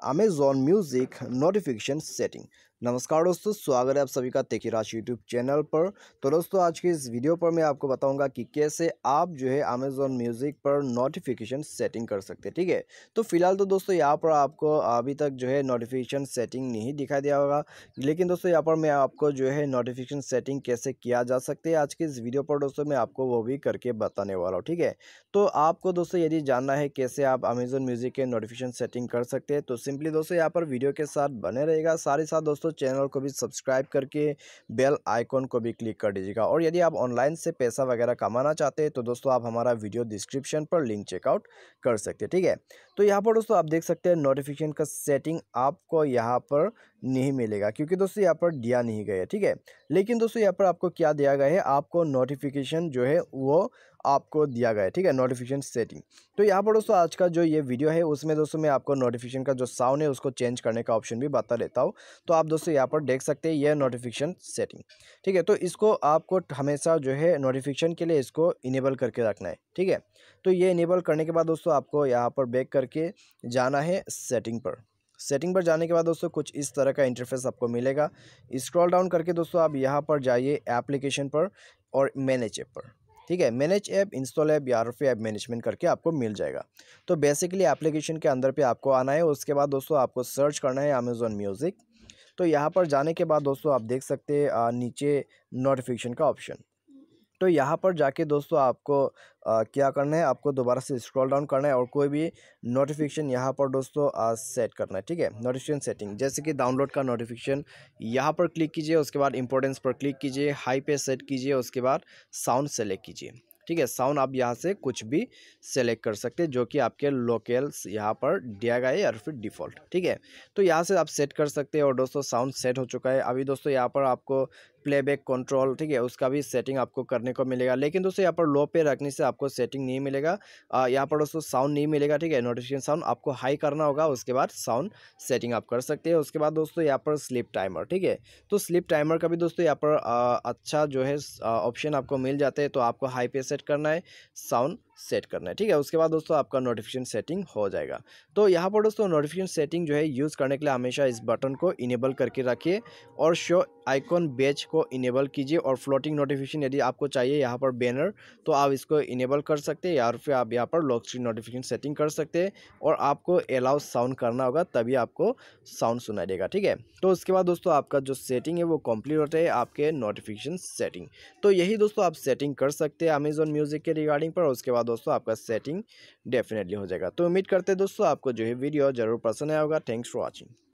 Amazon Music notification setting. नमस्कार दोस्तों स्वागत है आप सभी का तेखी राशि यूट्यूब चैनल पर तो दोस्तों आज के इस वीडियो पर मैं आपको बताऊंगा कि कैसे आप जो है अमेजोन म्यूज़िक पर नोटिफिकेशन सेटिंग कर सकते हैं ठीक है तो फिलहाल तो दोस्तों यहाँ पर आपको अभी तक जो है नोटिफिकेशन सेटिंग नहीं दिखाई दिया होगा लेकिन दोस्तों यहाँ पर मैं आपको जो है नोटिफिकेशन सेटिंग कैसे किया जा सकते हैं आज के इस वीडियो पर दोस्तों मैं आपको वो भी करके बताने वाला हूँ ठीक है तो आपको दोस्तों यदि जानना है कैसे आप अमेजोन म्यूज़िक के नोटिफिकेशन सेटिंग कर सकते हैं तो सिंपली दोस्तों यहाँ पर वीडियो के साथ बने रहेगा साथ ही साथ दोस्तों दोस्तों चैनल को भी सब्सक्राइब करके बेल आइकॉन को भी क्लिक कर दीजिएगा और यदि आप ऑनलाइन से पैसा वगैरह कमाना चाहते हैं तो दोस्तों आप हमारा वीडियो डिस्क्रिप्शन पर लिंक चेकआउट कर सकते हैं ठीक है तो यहाँ पर दोस्तों आप देख सकते हैं नोटिफिकेशन का सेटिंग आपको यहाँ पर नहीं मिलेगा क्योंकि दोस्तों यहाँ पर दिया नहीं गया ठीक है लेकिन दोस्तों यहाँ पर आपको क्या दिया गया है आपको नोटिफिकेशन जो है वो आपको दिया गया है ठीक है नोटिफिकेशन सेटिंग तो यहाँ पर दोस्तों आज का जो ये वीडियो है उसमें दोस्तों मैं आपको नोटिफिकेशन का जो साउंड है उसको चेंज करने का ऑप्शन भी बता देता हूँ तो आप दोस्तों यहाँ पर देख सकते हैं यह नोटिफिकेशन सेटिंग ठीक है तो इसको आपको हमेशा जो है नोटिफिकेशन के लिए इसको इनेबल करके रखना है ठीक है तो ये इनेबल करने के बाद दोस्तों आपको यहाँ पर बैक करके जाना है सेटिंग पर सेटिंग पर जाने के बाद दोस्तों कुछ इस तरह का इंटरफेस आपको मिलेगा स्क्रॉल डाउन करके दोस्तों आप यहाँ पर जाइए एप्लीकेशन पर और मैनेज ऐप पर ठीक है मैनेज ऐप इंस्टॉल ऐप या फिर ऐप मैनेजमेंट करके आपको मिल जाएगा तो बेसिकली एप्लीकेशन के अंदर पे आपको आना है उसके बाद दोस्तों आपको सर्च करना है अमेज़ोन म्यूज़िक तो यहाँ पर जाने के बाद दोस्तों आप देख सकते हैं नीचे नोटिफिकेशन का ऑप्शन तो यहाँ पर जाके दोस्तों आपको आ, क्या करना है आपको दोबारा से स्क्रॉल डाउन करना है और कोई भी नोटिफिकेशन यहाँ पर दोस्तों सेट करना है ठीक है नोटिफिकेशन सेटिंग जैसे कि डाउनलोड का नोटिफिकेशन यहाँ पर क्लिक कीजिए उसके बाद इंपॉर्टेंस पर क्लिक कीजिए हाई पे सेट कीजिए उसके बाद साउंड सेलेक्ट कीजिए ठीक है साउंड आप यहाँ से कुछ भी सेलेक्ट कर सकते हैं जो कि आपके लोकेल्स यहाँ पर दिया गया है या फिर डिफ़ॉल्ट ठीक है तो यहाँ से आप सेट कर सकते हैं और दोस्तों साउंड सेट हो चुका है अभी दोस्तों यहाँ पर आपको प्लेबैक कंट्रोल ठीक है उसका भी सेटिंग आपको करने को मिलेगा लेकिन दोस्तों यहाँ पर लो पे रखने से आपको सेटिंग नहीं मिलेगा यहाँ पर दोस्तों साउंड नहीं मिलेगा ठीक है नोटिफिकेशन साउंड आपको हाई करना होगा उसके बाद साउंड सेटिंग आप कर सकते हैं उसके बाद दोस्तों यहाँ पर स्लिप टाइमर ठीक है तो स्लिप टाइमर का भी दोस्तों यहाँ पर अच्छा जो है ऑप्शन आपको मिल जाता है तो आपको हाई पे सेट करना है साउंड सेट करना है ठीक है उसके बाद दोस्तों आपका नोटिफिकेशन सेटिंग हो जाएगा तो यहाँ पर दोस्तों नोटिफिकेशन सेटिंग जो है यूज़ करने के लिए हमेशा इस बटन को इनेबल करके रखिए और शो आइकॉन बेच को इनेबल कीजिए और फ्लोटिंग नोटिफिकेशन यदि आपको चाहिए यहाँ पर बैनर तो आप इसको इनेबल कर सकते हैं या फिर आप यहाँ पर लॉक स्क्रीन नोटिफिकेशन सेटिंग कर सकते हैं और आपको अलाउ साउंड करना होगा तभी आपको साउंड सुनाई देगा ठीक है तो उसके बाद दोस्तों आपका जो सेटिंग है वो कम्प्लीट होता है आपके नोटिफिकेशन सेटिंग तो यही दोस्तों आप सेटिंग कर सकते हैं अमेजोन म्यूज़िक के रिगार्डिंग पर उसके बाद दोस्तों आपका सेटिंग डेफिनेटली हो जाएगा तो उम्मीद करते हैं दोस्तों आपको जो है वीडियो ज़रूर पसंद आया होगा थैंक्स फॉर वॉचिंग